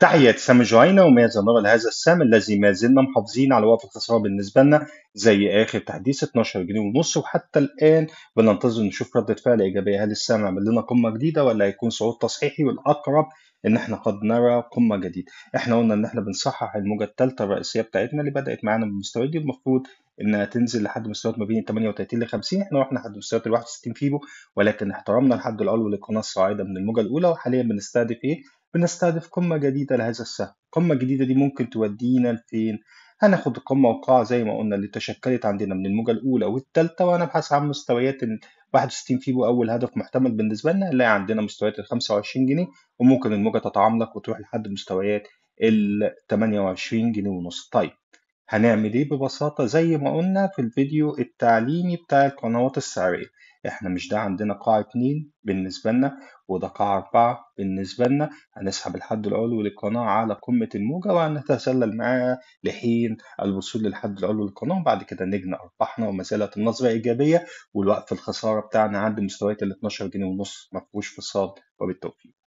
تحية سام جوينا وميزة يتضمن هذا السام الذي ما زلنا محافظين على وقف الخسارة بالنسبة لنا زي آخر تحديث 12 جنيه ونص وحتى الآن بننتظر نشوف ردة فعل إيجابية هل السام يعمل لنا قمة جديدة ولا هيكون صعود تصحيحي والأقرب إن إحنا قد نرى قمة جديدة. إحنا قلنا إن إحنا بنصحح الموجة الثالثة الرئيسية بتاعتنا اللي بدأت معانا بالمستوى دي المفروض انها تنزل لحد مستويات ما بين 38 ل 50 احنا رحنا لحد مستويات ال 61 فيبو ولكن احترمنا الحد الاول للقناه الصاعده من الموجه الاولى وحاليا بنستهدف ايه بنستهدف قمة جديدة لهذا السهم القمة الجديدة دي ممكن تودينا لفين هناخد القمة وقاع زي ما قلنا اللي تشكلت عندنا من الموجة الأولى والثالثة وهنبحث عن مستويات 61 فيبو أول هدف محتمل بالنسبة لنا هنلاقي عندنا مستويات ال 25 جنيه وممكن الموجة تتعمق وتروح لحد مستويات ال 28 جنيه ونص طيب هنعمل ايه ببساطة زي ما قلنا في الفيديو التعليمي بتاع القنوات السعرية احنا مش ده عندنا قاع اتنين بالنسبة لنا وده قاع أربعة بالنسبة لنا هنسحب الحد العلوي للقناة على قمة الموجة وهنتسلل معاه لحين الوصول للحد العلوي للقناة وبعد كده نجني أرباحنا ومسألة النظرة إيجابية والوقت الخسارة بتاعنا عند مستويات ال 12 جنيه ونص مفهوش فصال وبالتوفيق.